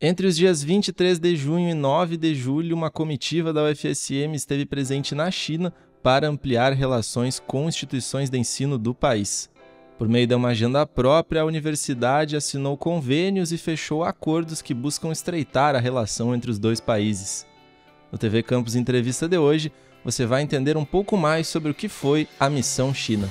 Entre os dias 23 de junho e 9 de julho, uma comitiva da UFSM esteve presente na China para ampliar relações com instituições de ensino do país. Por meio de uma agenda própria, a universidade assinou convênios e fechou acordos que buscam estreitar a relação entre os dois países. No TV Campus Entrevista de hoje, você vai entender um pouco mais sobre o que foi a Missão China.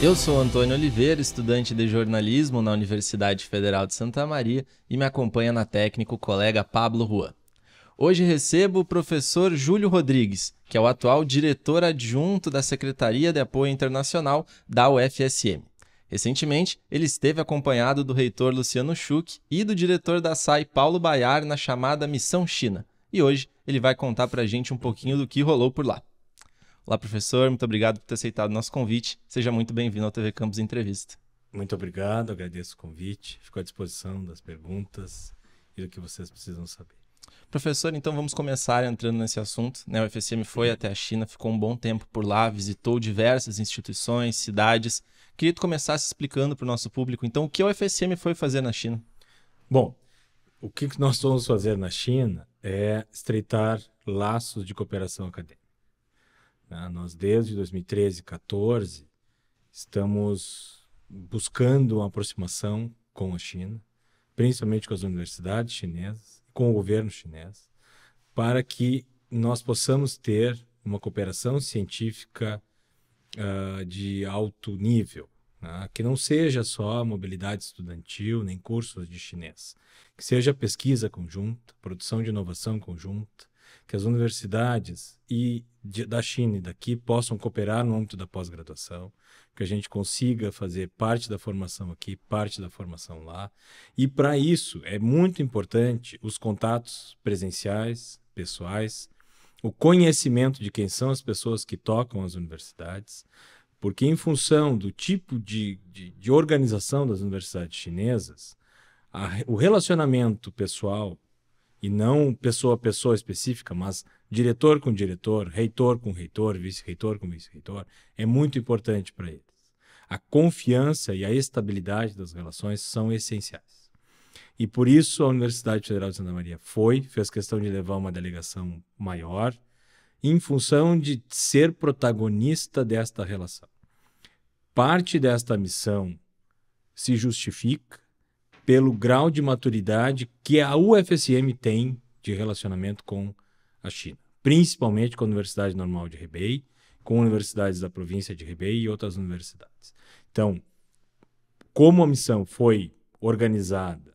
Eu sou Antônio Oliveira, estudante de jornalismo na Universidade Federal de Santa Maria e me acompanha na técnica o colega Pablo Rua. Hoje recebo o professor Júlio Rodrigues, que é o atual diretor adjunto da Secretaria de Apoio Internacional da UFSM. Recentemente, ele esteve acompanhado do reitor Luciano Schuch e do diretor da SAI Paulo Baiar na chamada Missão China. E hoje ele vai contar para a gente um pouquinho do que rolou por lá. Olá, professor, muito obrigado por ter aceitado o nosso convite. Seja muito bem-vindo ao TV Campus Entrevista. Muito obrigado, agradeço o convite. Fico à disposição das perguntas e do que vocês precisam saber. Professor, então vamos começar entrando nesse assunto. Né? O FSM foi uhum. até a China, ficou um bom tempo por lá, visitou diversas instituições, cidades. Queria que começasse explicando para o nosso público, então, o que o FSM foi fazer na China? Bom, o que nós vamos fazer na China é estreitar laços de cooperação acadêmica. Né? Nós, desde 2013, 14, estamos buscando uma aproximação com a China, principalmente com as universidades chinesas, com o governo chinês, para que nós possamos ter uma cooperação científica uh, de alto nível, né? que não seja só mobilidade estudantil nem cursos de chinês, que seja pesquisa conjunta, produção de inovação conjunta, que as universidades e de, da China e daqui possam cooperar no âmbito da pós-graduação, que a gente consiga fazer parte da formação aqui, parte da formação lá. E para isso é muito importante os contatos presenciais, pessoais, o conhecimento de quem são as pessoas que tocam as universidades, porque em função do tipo de, de, de organização das universidades chinesas, a, o relacionamento pessoal e não pessoa a pessoa específica, mas diretor com diretor, reitor com reitor, vice-reitor com vice-reitor, é muito importante para eles. A confiança e a estabilidade das relações são essenciais. E por isso a Universidade Federal de Santa Maria foi, fez questão de levar uma delegação maior, em função de ser protagonista desta relação. Parte desta missão se justifica pelo grau de maturidade que a UFSM tem de relacionamento com a China, principalmente com a Universidade Normal de Hebei, com universidades da província de Hebei e outras universidades. Então, como a missão foi organizada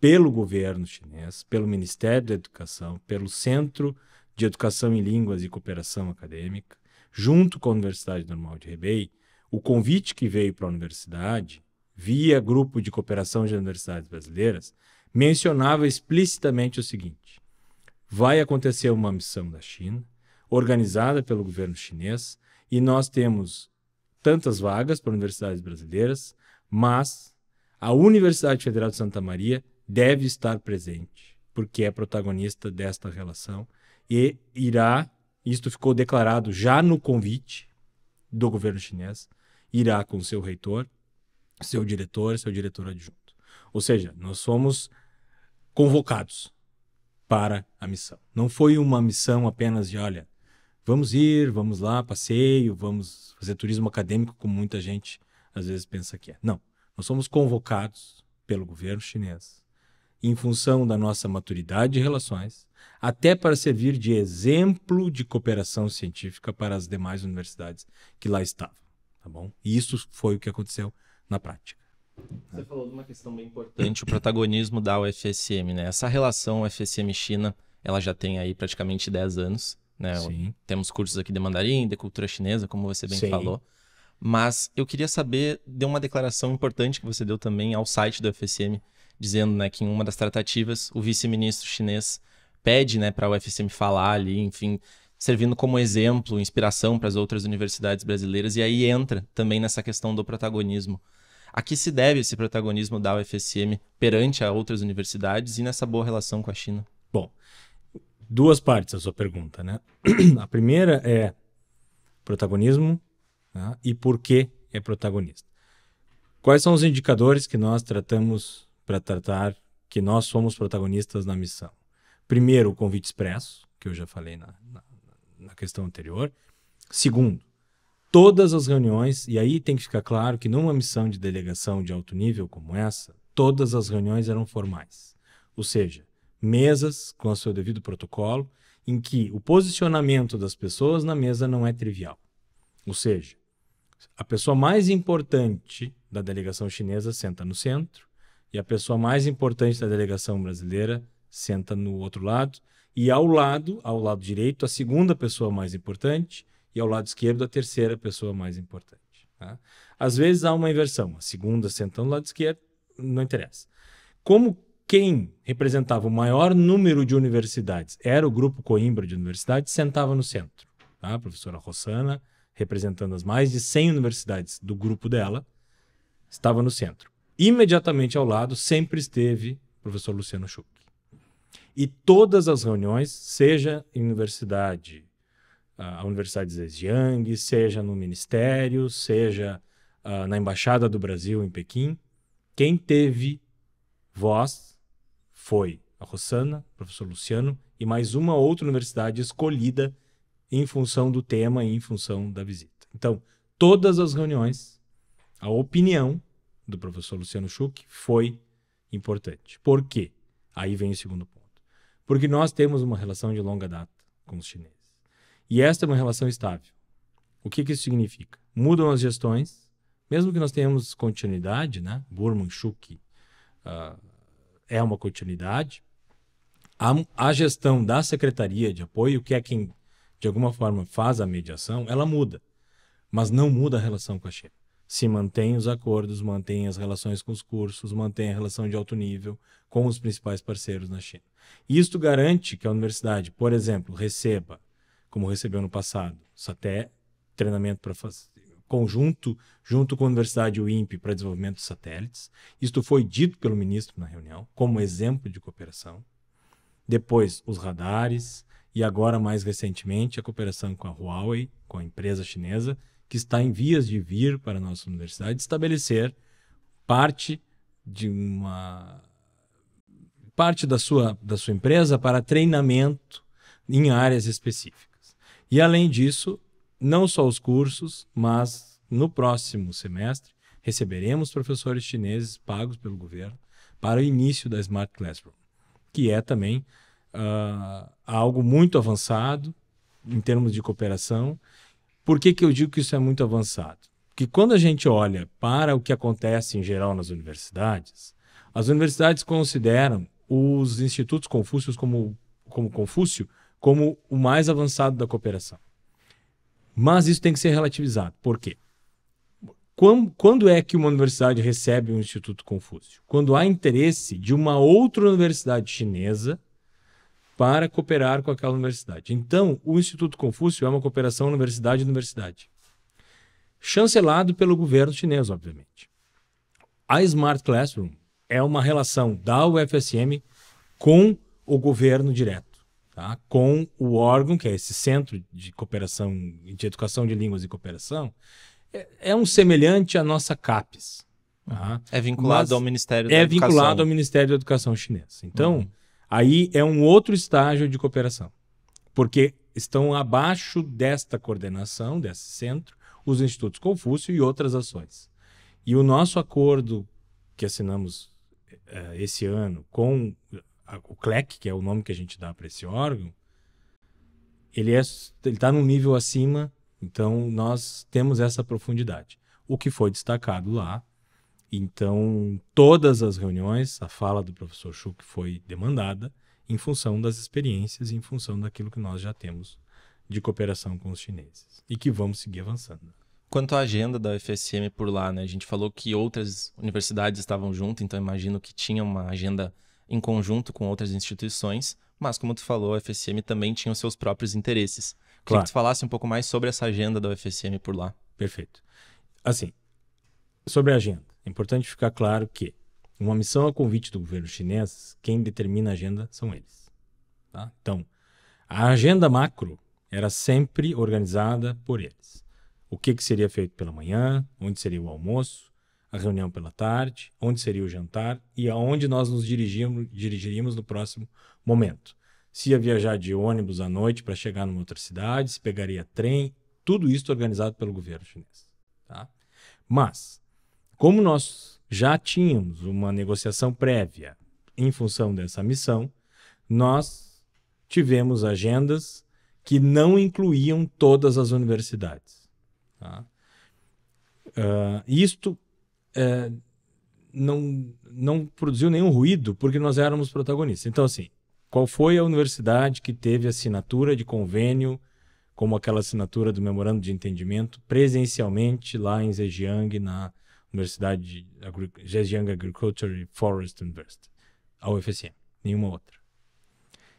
pelo governo chinês, pelo Ministério da Educação, pelo Centro de Educação em Línguas e Cooperação Acadêmica, junto com a Universidade Normal de Hebei, o convite que veio para a universidade via grupo de cooperação de universidades brasileiras, mencionava explicitamente o seguinte: vai acontecer uma missão da China, organizada pelo governo chinês, e nós temos tantas vagas para universidades brasileiras, mas a Universidade Federal de Santa Maria deve estar presente, porque é protagonista desta relação e irá, isto ficou declarado já no convite do governo chinês, irá com seu reitor seu diretor, seu diretor adjunto. Ou seja, nós somos convocados para a missão. Não foi uma missão apenas de, olha, vamos ir, vamos lá, passeio, vamos fazer turismo acadêmico, como muita gente às vezes pensa que é. Não. Nós somos convocados pelo governo chinês, em função da nossa maturidade de relações, até para servir de exemplo de cooperação científica para as demais universidades que lá estavam. Tá bom? E isso foi o que aconteceu na prática. Você é. falou de uma questão bem importante, o protagonismo da UFSM, né? Essa relação UFSM-China, ela já tem aí praticamente 10 anos, né? Sim. Temos cursos aqui de mandarim, de cultura chinesa, como você bem Sim. falou. Mas eu queria saber de uma declaração importante que você deu também ao site da UFSM, dizendo né, que em uma das tratativas o vice-ministro chinês pede né, para a UFSM falar ali, enfim, servindo como exemplo, inspiração para as outras universidades brasileiras. E aí entra também nessa questão do protagonismo a que se deve esse protagonismo da UFSM perante a outras universidades e nessa boa relação com a China? Bom, duas partes a sua pergunta, né? A primeira é protagonismo né? e por que é protagonista. Quais são os indicadores que nós tratamos para tratar que nós somos protagonistas na missão? Primeiro, o convite expresso, que eu já falei na, na, na questão anterior. Segundo, todas as reuniões, e aí tem que ficar claro que numa missão de delegação de alto nível como essa, todas as reuniões eram formais. Ou seja, mesas com o seu devido protocolo, em que o posicionamento das pessoas na mesa não é trivial. Ou seja, a pessoa mais importante da delegação chinesa senta no centro e a pessoa mais importante da delegação brasileira senta no outro lado e ao lado, ao lado direito, a segunda pessoa mais importante e ao lado esquerdo a terceira pessoa mais importante. Tá? Às vezes há uma inversão, a segunda sentando do lado esquerdo, não interessa. Como quem representava o maior número de universidades era o grupo Coimbra de universidades, sentava no centro. Tá? A professora Rossana, representando as mais de 100 universidades do grupo dela, estava no centro. Imediatamente ao lado sempre esteve o professor Luciano Schuch. E todas as reuniões, seja em universidade, a Universidade de Zhejiang, seja no Ministério, seja uh, na Embaixada do Brasil em Pequim. Quem teve voz foi a Rossana, o professor Luciano e mais uma outra universidade escolhida em função do tema e em função da visita. Então, todas as reuniões, a opinião do professor Luciano Schuch foi importante. Por quê? Aí vem o segundo ponto. Porque nós temos uma relação de longa data com os chineses. E esta é uma relação estável. O que, que isso significa? Mudam as gestões, mesmo que nós tenhamos continuidade, né? Burman, Schuch, ah, uh, é uma continuidade. A, a gestão da secretaria de apoio, que é quem de alguma forma faz a mediação, ela muda, mas não muda a relação com a China. Se mantém os acordos, mantém as relações com os cursos, mantém a relação de alto nível com os principais parceiros na China. Isto garante que a universidade, por exemplo, receba como recebeu no passado. Isso até é treinamento para conjunto junto com a Universidade UIMP para desenvolvimento de satélites. Isto foi dito pelo ministro na reunião como exemplo de cooperação. Depois, os radares e agora mais recentemente a cooperação com a Huawei, com a empresa chinesa, que está em vias de vir para a nossa universidade estabelecer parte de uma parte da sua da sua empresa para treinamento em áreas específicas. E além disso, não só os cursos, mas no próximo semestre receberemos professores chineses pagos pelo governo para o início da Smart Classroom, que é também uh, algo muito avançado em termos de cooperação. Por que, que eu digo que isso é muito avançado? Porque quando a gente olha para o que acontece em geral nas universidades, as universidades consideram os institutos confúcios como, como Confúcio como o mais avançado da cooperação. Mas isso tem que ser relativizado. Por quê? Quando é que uma universidade recebe um Instituto Confúcio? Quando há interesse de uma outra universidade chinesa para cooperar com aquela universidade. Então, o Instituto Confúcio é uma cooperação universidade-universidade. Chancelado pelo governo chinês, obviamente. A Smart Classroom é uma relação da UFSM com o governo direto tá? com o órgão, que é esse Centro de Cooperação, de Educação de Línguas e Cooperação, é, é um semelhante à nossa CAPES. Tá? Uhum. É vinculado Mas ao Ministério da é Educação. É vinculado ao Ministério da Educação chinês. Então, uhum. aí é um outro estágio de cooperação, porque estão abaixo desta coordenação, desse centro, os Institutos Confúcio e outras ações. E o nosso acordo que assinamos uh, esse ano com o CLEC, que é o nome que a gente dá para esse órgão, ele é ele está num nível acima, então nós temos essa profundidade. O que foi destacado lá, então todas as reuniões, a fala do professor Schuch foi demandada em função das experiências, em função daquilo que nós já temos de cooperação com os chineses e que vamos seguir avançando. Quanto à agenda da UFSM por lá, né? A gente falou que outras universidades estavam junto, então imagino que tinha uma agenda em conjunto com outras instituições, mas como tu falou, a FSM também tinha os seus próprios interesses. Claro. Queria que tu falasse um pouco mais sobre essa agenda da UFSM por lá. Perfeito. Assim, sobre a agenda, é importante ficar claro que uma missão a convite do governo chinês, quem determina a agenda são eles. Tá? Então, a agenda macro era sempre organizada por eles. O que, que seria feito pela manhã, onde seria o almoço, a reunião pela tarde, onde seria o jantar e aonde nós nos dirigimos, dirigiríamos no próximo momento. Se ia viajar de ônibus à noite para chegar numa outra cidade, se pegaria trem, tudo isso organizado pelo governo chinês. Tá? Mas, como nós já tínhamos uma negociação prévia em função dessa missão, nós tivemos agendas que não incluíam todas as universidades. Tá? Uh, isto é, não, não produziu nenhum ruído porque nós éramos protagonistas. Então, assim, qual foi a universidade que teve assinatura de convênio, como aquela assinatura do memorando de entendimento, presencialmente lá em Zhejiang, na Universidade Agri Zhejiang Agriculture and Forest University, a UFSM, nenhuma outra.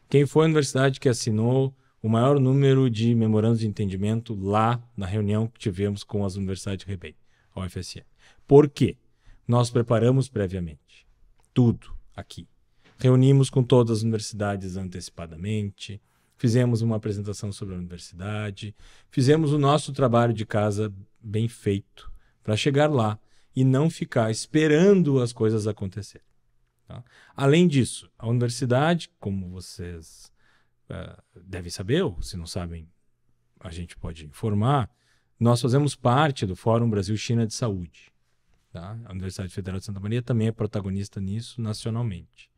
Quem foi a universidade que assinou o maior número de memorandos de entendimento lá na reunião que tivemos com as universidades de Hebei, a UFSM? Por quê? Nós preparamos previamente tudo aqui. Reunimos com todas as universidades antecipadamente, fizemos uma apresentação sobre a universidade, fizemos o nosso trabalho de casa bem feito para chegar lá e não ficar esperando as coisas acontecerem. Tá? Além disso, a universidade, como vocês uh, devem saber, ou se não sabem, a gente pode informar, nós fazemos parte do Fórum Brasil-China de Saúde. Tá? A Universidade Federal de Santa Maria também é protagonista nisso nacionalmente.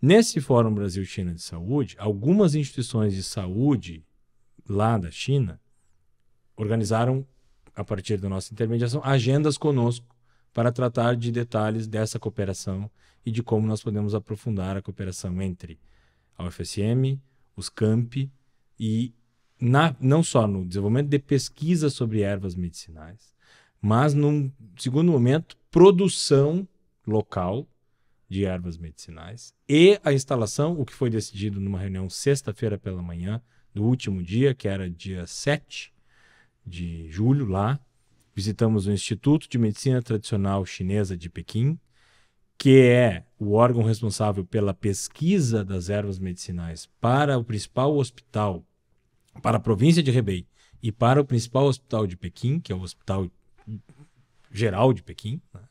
Nesse Fórum Brasil-China de Saúde, algumas instituições de saúde lá da China organizaram, a partir da nossa intermediação, agendas conosco para tratar de detalhes dessa cooperação e de como nós podemos aprofundar a cooperação entre a UFSM, os CAMP e na, não só no desenvolvimento de pesquisa sobre ervas medicinais, mas, num segundo momento, produção local de ervas medicinais e a instalação, o que foi decidido numa reunião sexta-feira pela manhã do último dia, que era dia 7 de julho lá. Visitamos o Instituto de Medicina Tradicional Chinesa de Pequim, que é o órgão responsável pela pesquisa das ervas medicinais para o principal hospital, para a província de Hebei e para o principal hospital de Pequim, que é o Hospital geral de Pequim, né?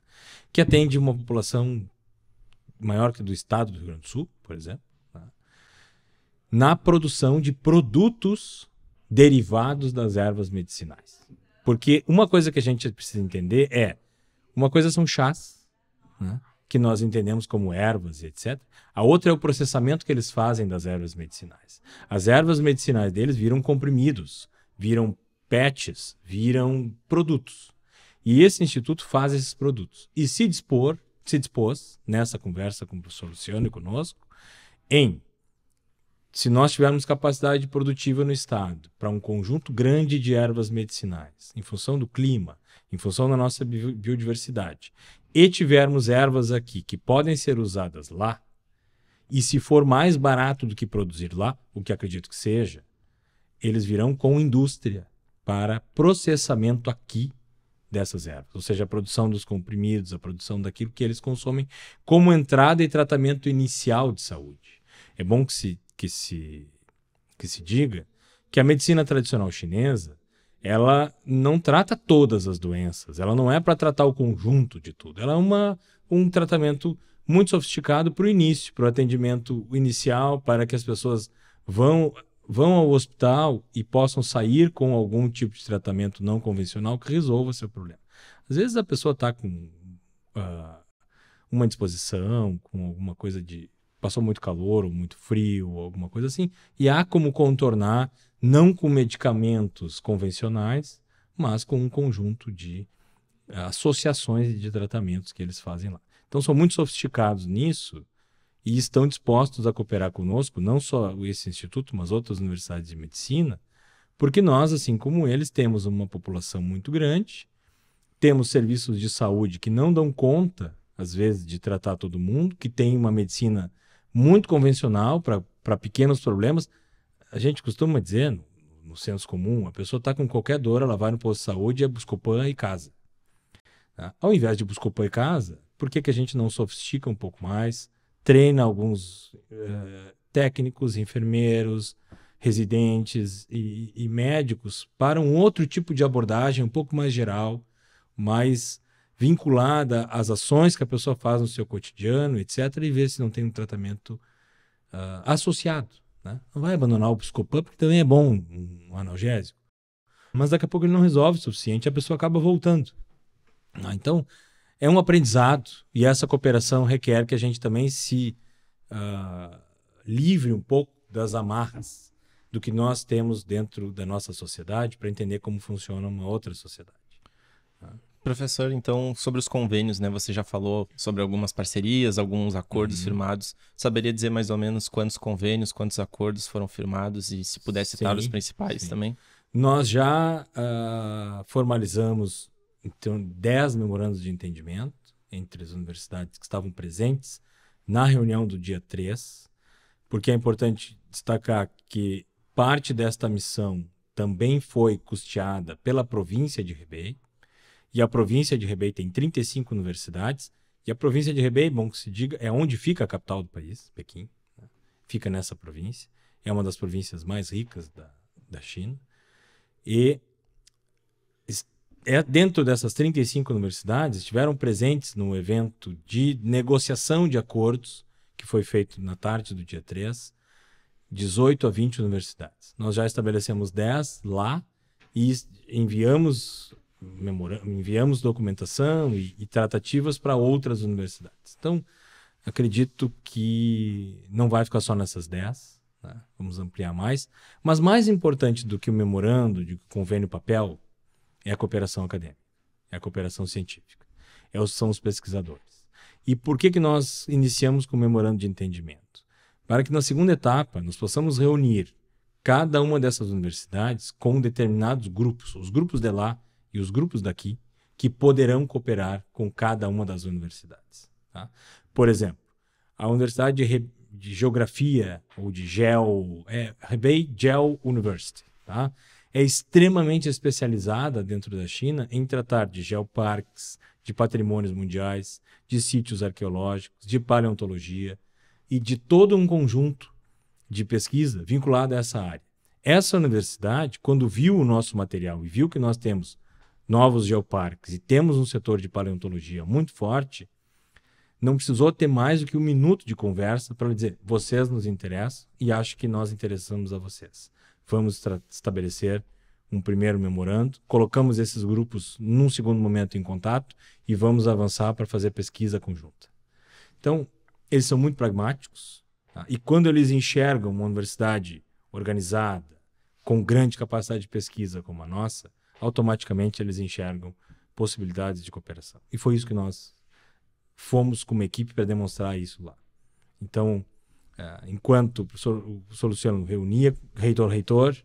que atende uma população maior que do estado do Rio Grande do Sul, por exemplo, né? na produção de produtos derivados das ervas medicinais. Porque uma coisa que a gente precisa entender é: uma coisa são chás, né? que nós entendemos como ervas e etc. A outra é o processamento que eles fazem das ervas medicinais. As ervas medicinais deles viram comprimidos, viram patches, viram produtos. E esse instituto faz esses produtos. E se dispor, se dispôs, nessa conversa com o professor Luciano e conosco, em se nós tivermos capacidade produtiva no estado para um conjunto grande de ervas medicinais, em função do clima, em função da nossa biodiversidade, e tivermos ervas aqui que podem ser usadas lá, e se for mais barato do que produzir lá, o que acredito que seja, eles virão com indústria para processamento aqui dessas ervas, ou seja, a produção dos comprimidos, a produção daquilo que eles consomem como entrada e tratamento inicial de saúde. É bom que se, que se, que se diga que a medicina tradicional chinesa ela não trata todas as doenças, ela não é para tratar o conjunto de tudo, ela é uma, um tratamento muito sofisticado para o início, para o atendimento inicial, para que as pessoas vão vão ao hospital e possam sair com algum tipo de tratamento não convencional que resolva seu problema. Às vezes a pessoa está com uh, uma disposição, com alguma coisa de. passou muito calor ou muito frio, ou alguma coisa assim, e há como contornar, não com medicamentos convencionais, mas com um conjunto de ah, associações de tratamentos que eles fazem lá. Então são muito sofisticados nisso e estão dispostos a cooperar conosco, não só esse instituto, mas outras universidades de medicina, porque nós, assim como eles, temos uma população muito grande, temos serviços de saúde que não dão conta, às vezes, de tratar todo mundo, que tem uma medicina muito convencional para pequenos problemas. A gente costuma dizer, no, no senso comum, a pessoa está com qualquer dor, ela vai no posto de saúde, é Buscopan e casa. Tá? Ao invés de Buscopan e casa, por que, que a gente não sofistica um pouco mais? treina alguns eh, técnicos, enfermeiros, residentes e, e, médicos para um outro tipo de abordagem, um pouco mais geral, mais vinculada às ações que a pessoa faz no seu cotidiano, etc., e ver se não tem um tratamento uh, associado. Né? Não vai abandonar o psicopam, porque também é bom um analgésico. Mas daqui a pouco ele não resolve o suficiente a pessoa acaba voltando. Né? Então, é um aprendizado e essa cooperação requer que a gente também se uh, livre um pouco das amarras do que nós temos dentro da nossa sociedade para entender como funciona uma outra sociedade. Tá? Professor, então, sobre os convênios, né? Você já falou sobre algumas parcerias, alguns acordos uhum. firmados. Saberia dizer mais ou menos quantos convênios, quantos acordos foram firmados e se pudesse citar os principais sim. também? Nós já uh, formalizamos então 10 memorandos de entendimento entre as universidades que estavam presentes na reunião do dia 3, porque é importante destacar que parte desta missão também foi custeada pela província de Hebei e a província de Hebei tem 35 universidades, e a província de Hebei bom que se diga, é onde fica a capital do país, Pequim, né? fica nessa província, é uma das províncias mais ricas da, da China, e é dentro dessas 35 universidades estiveram presentes no evento de negociação de acordos que foi feito na tarde do dia 3, 18 a 20 universidades. Nós já estabelecemos 10 lá e enviamos enviamos documentação e, e tratativas para outras universidades. Então, acredito que não vai ficar só nessas 10, né? vamos ampliar mais. Mas mais importante do que o memorando de convênio papel, é a cooperação acadêmica, é a cooperação científica, é, são os pesquisadores. E por que, que nós iniciamos com o memorando de entendimento? Para que na segunda etapa nós possamos reunir cada uma dessas universidades com determinados grupos, os grupos de lá e os grupos daqui, que poderão cooperar com cada uma das universidades. Tá? Por exemplo, a Universidade de, Re... de Geografia, ou de GEL, é Hebei Gel University, tá? é extremamente especializada dentro da China em tratar de geoparques, de patrimônios mundiais, de sítios arqueológicos, de paleontologia e de todo um conjunto de pesquisa vinculado a essa área. Essa universidade, quando viu o nosso material e viu que nós temos novos geoparques e temos um setor de paleontologia muito forte, não precisou ter mais do que um minuto de conversa para dizer: vocês nos interessam e acho que nós interessamos a vocês. Vamos estabelecer um primeiro memorando, colocamos esses grupos num segundo momento em contato e vamos avançar para fazer pesquisa conjunta. Então, eles são muito pragmáticos tá? e quando eles enxergam uma universidade organizada, com grande capacidade de pesquisa como a nossa, automaticamente eles enxergam possibilidades de cooperação. E foi isso que nós fomos como equipe para demonstrar isso lá. Então, ah, enquanto o professor, o professor Luciano reunia reitor-reitor,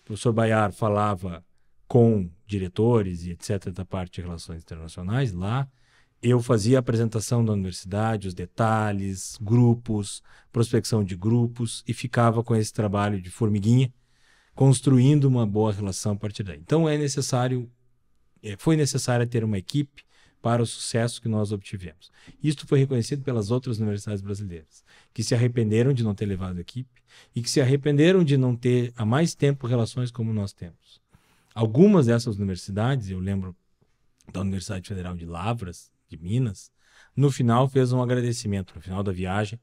o professor Baiar falava com diretores e etc. da parte de relações internacionais lá, eu fazia a apresentação da universidade, os detalhes, grupos, prospecção de grupos e ficava com esse trabalho de formiguinha, construindo uma boa relação a partir daí. Então é necessário, é, foi necessário ter uma equipe para o sucesso que nós obtivemos. Isto foi reconhecido pelas outras universidades brasileiras, que se arrependeram de não ter levado a equipe e que se arrependeram de não ter há mais tempo relações como nós temos. Algumas dessas universidades, eu lembro da Universidade Federal de Lavras, de Minas, no final fez um agradecimento, no final da viagem,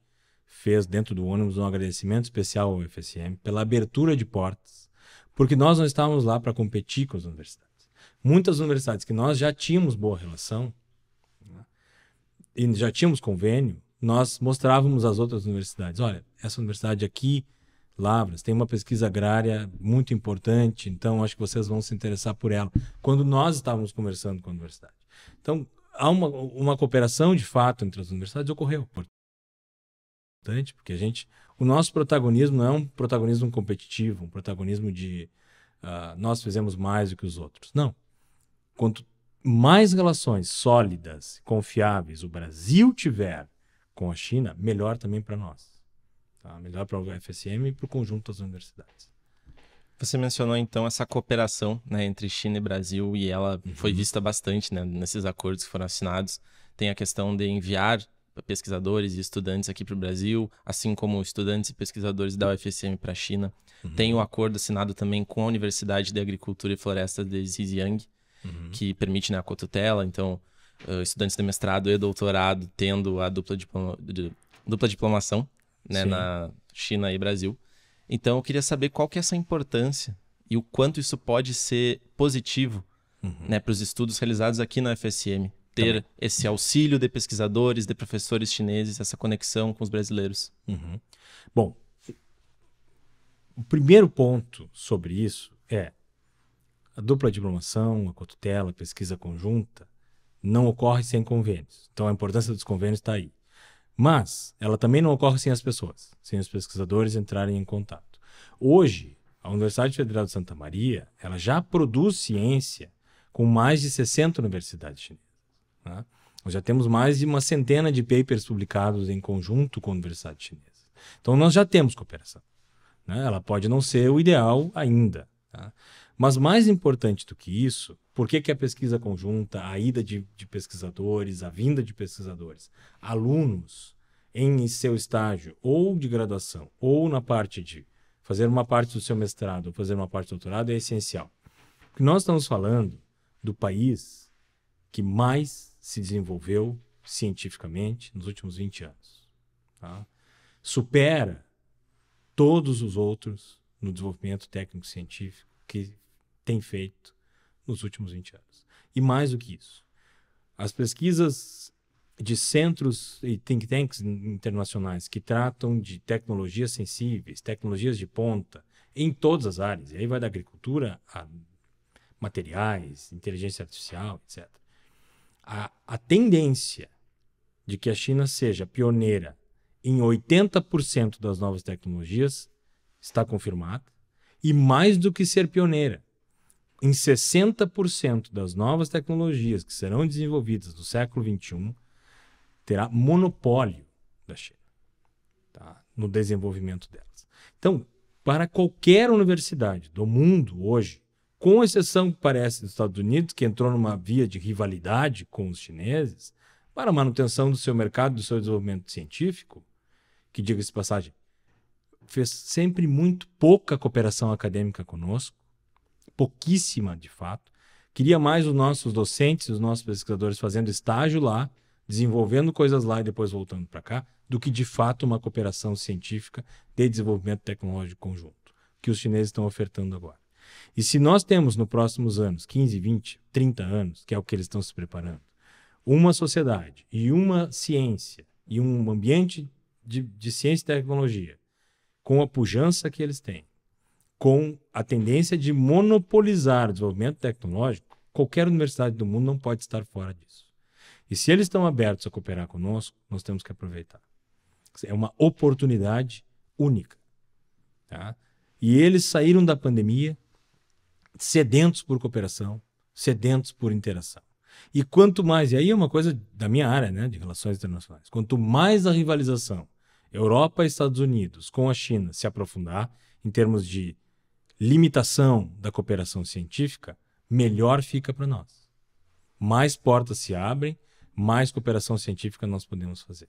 fez dentro do ônibus um agradecimento especial ao FSM pela abertura de portas, porque nós não estávamos lá para competir com as universidades muitas universidades que nós já tínhamos boa relação né, e já tínhamos convênio, nós mostrávamos às outras universidades: olha, essa universidade aqui, Lavras, tem uma pesquisa agrária muito importante, então acho que vocês vão se interessar por ela. Quando nós estávamos conversando com a universidade. Então, há uma, uma cooperação de fato entre as universidades, ocorreu. Importante, porque a gente. O nosso protagonismo não é um protagonismo competitivo, um protagonismo de uh, nós fizemos mais do que os outros. Não Quanto mais relações sólidas, confiáveis o Brasil tiver com a China, melhor também para nós. Tá? Melhor para o FSM e para o conjunto das universidades. Você mencionou então essa cooperação né, entre China e Brasil e ela uhum. foi vista bastante né, nesses acordos que foram assinados. Tem a questão de enviar pesquisadores e estudantes aqui para o Brasil, assim como estudantes e pesquisadores da UFSM para a China. Uhum. Tem o acordo assinado também com a Universidade de Agricultura e Florestas de Zhejiang, uhum. que permite né, a cotutela. Então, uh, estudantes de mestrado e doutorado tendo a dupla, diploma, de, dupla diplomação né, na China e Brasil. Então, eu queria saber qual que é essa importância e o quanto isso pode ser positivo uhum. né, para os estudos realizados aqui na FSM. Ter Também. esse auxílio de pesquisadores, de professores chineses, essa conexão com os brasileiros. Uhum. Bom, o primeiro ponto sobre isso é a dupla diplomação, a cotutela, a pesquisa conjunta não ocorre sem convênios. Então a importância dos convênios está aí. Mas ela também não ocorre sem as pessoas, sem os pesquisadores entrarem em contato. Hoje, a Universidade Federal de Santa Maria, ela já produz ciência com mais de 60 universidades chinesas. Né? Nós já temos mais de uma centena de papers publicados em conjunto com universidades chinesas. Então nós já temos cooperação. Né? Ela pode não ser o ideal ainda. Tá? Mas mais importante do que isso, por que, que a pesquisa conjunta, a ida de, de pesquisadores, a vinda de pesquisadores, alunos em seu estágio ou de graduação ou na parte de fazer uma parte do seu mestrado ou fazer uma parte do doutorado é essencial. Porque nós estamos falando do país que mais se desenvolveu cientificamente nos últimos 20 anos. Tá? Supera todos os outros no desenvolvimento técnico-científico que tem feito nos últimos 20 anos. E mais do que isso, as pesquisas de centros e think tanks internacionais que tratam de tecnologias sensíveis, tecnologias de ponta, em todas as áreas, e aí vai da agricultura a materiais, inteligência artificial, etc. A, a tendência de que a China seja pioneira em 80% das novas tecnologias está confirmada, e mais do que ser pioneira, em 60% das novas tecnologias que serão desenvolvidas no século XXI, terá monopólio da China tá? no desenvolvimento delas. Então, para qualquer universidade do mundo hoje, com exceção que parece dos Estados Unidos, que entrou numa via de rivalidade com os chineses, para a manutenção do seu mercado, do seu desenvolvimento científico, que, diga-se passagem, fez sempre muito pouca cooperação acadêmica conosco, pouquíssima de fato. Queria mais os nossos docentes, os nossos pesquisadores fazendo estágio lá, desenvolvendo coisas lá e depois voltando para cá, do que de fato uma cooperação científica de desenvolvimento tecnológico conjunto, que os chineses estão ofertando agora. E se nós temos nos próximos anos, 15, 20, 30 anos, que é o que eles estão se preparando, uma sociedade e uma ciência e um ambiente de, de ciência e tecnologia com a pujança que eles têm, com a tendência de monopolizar o desenvolvimento tecnológico, qualquer universidade do mundo não pode estar fora disso. E se eles estão abertos a cooperar conosco, nós temos que aproveitar. É uma oportunidade única. Tá? E eles saíram da pandemia sedentos por cooperação, sedentos por interação. E quanto mais, e aí é uma coisa da minha área, né, de relações internacionais, quanto mais a rivalização Europa e Estados Unidos com a China se aprofundar em termos de limitação da cooperação científica, melhor fica para nós. Mais portas se abrem, mais cooperação científica nós podemos fazer.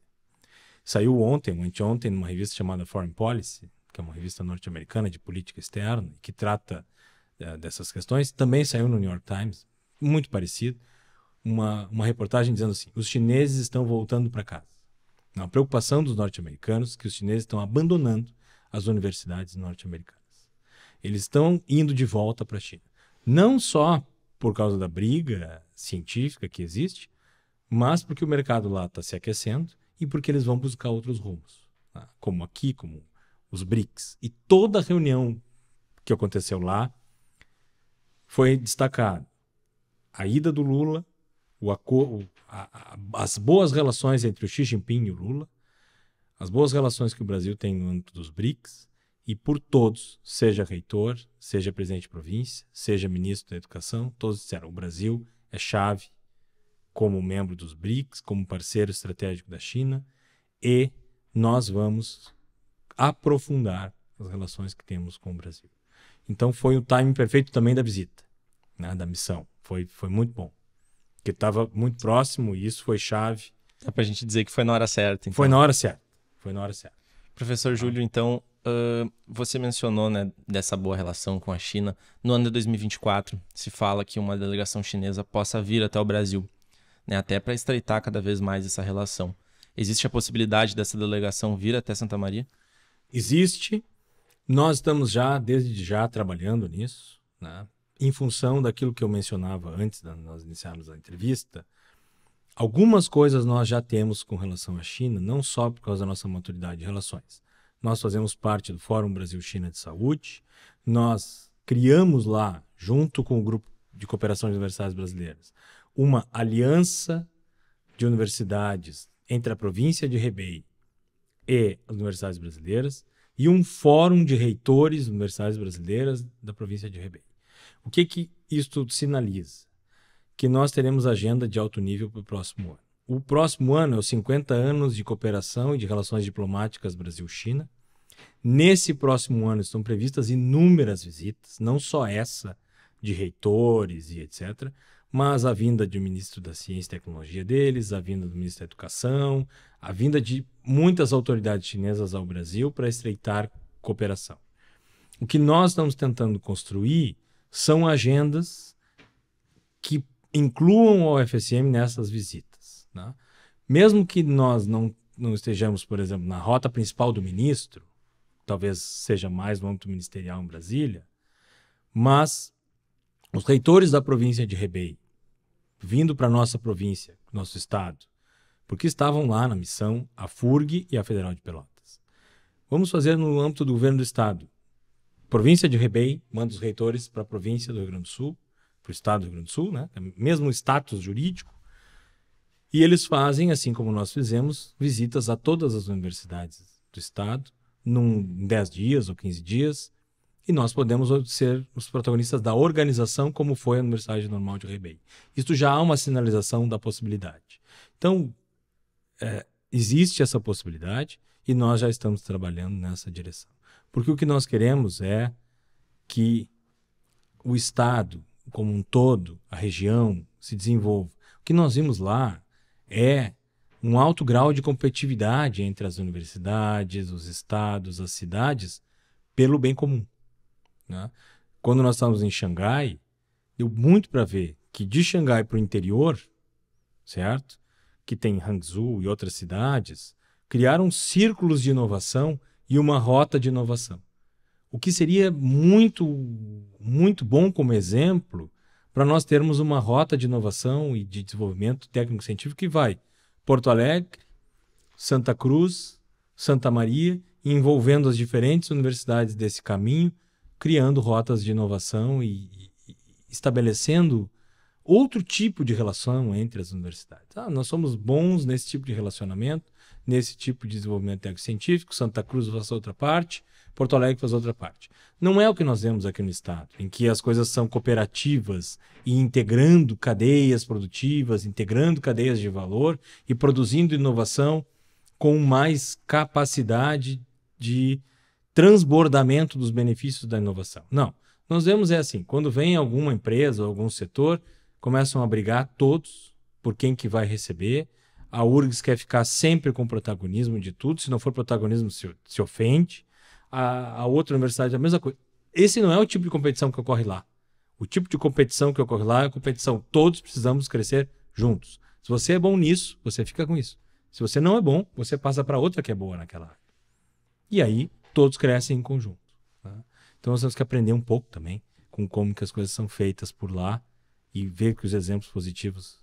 Saiu ontem, anteontem, numa revista chamada Foreign Policy, que é uma revista norte-americana de política externa, que trata eh, dessas questões. Também saiu no New York Times, muito parecido, uma, uma reportagem dizendo assim: os chineses estão voltando para casa. É A preocupação dos norte-americanos que os chineses estão abandonando as universidades norte-americanas. Eles estão indo de volta para a China. Não só por causa da briga científica que existe, mas porque o mercado lá está se aquecendo e porque eles vão buscar outros rumos, tá? como aqui, como os BRICS. E toda reunião que aconteceu lá foi destacada a ida do Lula, o, a, a, as boas relações entre o Xi Jinping e o Lula, as boas relações que o Brasil tem no âmbito dos BRICS, e por todos, seja reitor, seja presidente de província, seja ministro da Educação, todos disseram: o Brasil é chave como membro dos BRICS, como parceiro estratégico da China, e nós vamos aprofundar as relações que temos com o Brasil. Então foi o timing perfeito também da visita, né, da missão. Foi, foi muito bom. Porque estava muito próximo e isso foi chave. Dá para a gente dizer que foi na hora certa. Então. Foi na hora certa. Foi na hora certa. Professor Júlio, então, uh, você mencionou, né, dessa boa relação com a China. No ano de 2024, se fala que uma delegação chinesa possa vir até o Brasil, né, até para estreitar cada vez mais essa relação. Existe a possibilidade dessa delegação vir até Santa Maria? Existe. Nós estamos já, desde já, trabalhando nisso, né? em função daquilo que eu mencionava antes de nós iniciarmos a entrevista, algumas coisas nós já temos com relação à China, não só por causa da nossa maturidade de relações, nós fazemos parte do Fórum Brasil-China de Saúde. Nós criamos lá, junto com o Grupo de Cooperação de Universidades Brasileiras, uma aliança de universidades entre a província de Hebei e as universidades brasileiras e um fórum de reitores universidades brasileiras da província de Hebei. O que que isto sinaliza? Que nós teremos agenda de alto nível para o próximo ano. O próximo ano é os 50 anos de cooperação e de relações diplomáticas Brasil-China. Nesse próximo ano estão previstas inúmeras visitas, não só essa de reitores e etc., mas a vinda do ministro da Ciência e Tecnologia deles, a vinda do ministro da Educação, a vinda de muitas autoridades chinesas ao Brasil para estreitar cooperação. O que nós estamos tentando construir são agendas que incluam o UFSM nessas visitas. Né? Mesmo que nós não, não estejamos, por exemplo, na rota principal do ministro, talvez seja mais no âmbito ministerial em Brasília, mas os reitores da província de Rebei, vindo para nossa província, nosso estado, porque estavam lá na missão a FURG e a Federal de Pelotas. Vamos fazer no âmbito do governo do estado. Província de Rebei manda os reitores para a província do Rio Grande do Sul, para o estado do Rio Grande do Sul, né? É mesmo status jurídico, e eles fazem, assim como nós fizemos, visitas a todas as universidades do estado num 10 dias ou 15 dias, e nós podemos ser os protagonistas da organização, como foi a Universidade Normal de Rebei. Isto já há uma sinalização da possibilidade. Então, é, existe essa possibilidade e nós já estamos trabalhando nessa direção. Porque o que nós queremos é que o Estado, como um todo, a região, se desenvolva. O que nós vimos lá é um alto grau de competitividade entre as universidades, os estados, as cidades, pelo bem comum. Né? Quando nós estávamos em Xangai, deu muito para ver que de Xangai para o interior, certo? Que tem Hangzhou e outras cidades, criaram círculos de inovação e uma rota de inovação. O que seria muito, muito bom como exemplo para nós termos uma rota de inovação e de desenvolvimento técnico-científico que vai Porto Alegre, Santa Cruz, Santa Maria, envolvendo as diferentes universidades desse caminho, criando rotas de inovação e, e estabelecendo outro tipo de relação entre as universidades. Ah, nós somos bons nesse tipo de relacionamento, nesse tipo de desenvolvimento técnico-científico, Santa Cruz faça outra parte, Porto Alegre faz outra parte. Não é o que nós vemos aqui no Estado, em que as coisas são cooperativas e integrando cadeias produtivas, integrando cadeias de valor e produzindo inovação com mais capacidade de transbordamento dos benefícios da inovação. Não. Nós vemos é assim, quando vem alguma empresa, algum setor, começam a brigar todos por quem que vai receber. A URGS quer ficar sempre com protagonismo de tudo, se não for protagonismo se, se ofende a, a outra universidade é a mesma coisa. Esse não é o tipo de competição que ocorre lá. O tipo de competição que ocorre lá é a competição. Todos precisamos crescer juntos. Se você é bom nisso, você fica com isso. Se você não é bom, você passa para outra que é boa naquela área. E aí todos crescem em conjunto. Tá? Então nós temos que aprender um pouco também com como que as coisas são feitas por lá e ver que os exemplos positivos.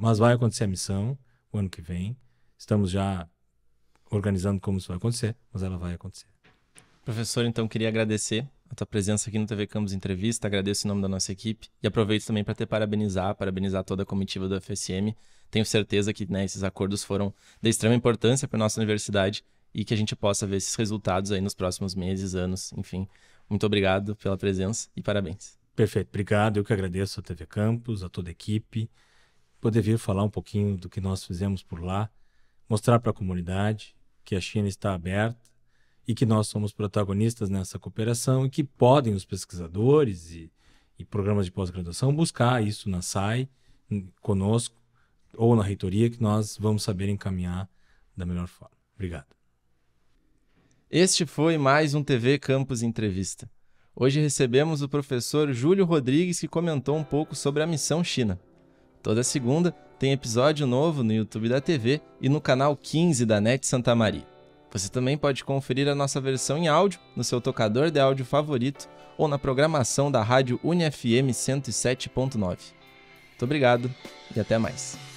Mas vai acontecer a missão o ano que vem. Estamos já organizando como isso vai acontecer, mas ela vai acontecer. Professor, então queria agradecer a tua presença aqui no TV Campus Entrevista, agradeço em nome da nossa equipe e aproveito também para te parabenizar, parabenizar toda a comitiva do FSM. Tenho certeza que né, esses acordos foram de extrema importância para nossa universidade e que a gente possa ver esses resultados aí nos próximos meses, anos, enfim. Muito obrigado pela presença e parabéns. Perfeito, obrigado. Eu que agradeço a TV Campus, a toda a equipe, poder vir falar um pouquinho do que nós fizemos por lá, mostrar para a comunidade que a China está aberta e que nós somos protagonistas nessa cooperação e que podem os pesquisadores e, e programas de pós-graduação buscar isso na SAI, hum, conosco ou na reitoria, que nós vamos saber encaminhar da melhor forma. Obrigado. Este foi mais um TV Campus Entrevista. Hoje recebemos o professor Júlio Rodrigues, que comentou um pouco sobre a missão China. Toda segunda tem episódio novo no YouTube da TV e no canal 15 da NET Santa Maria. Você também pode conferir a nossa versão em áudio no seu tocador de áudio favorito ou na programação da rádio UniFM 107.9. Muito obrigado e até mais.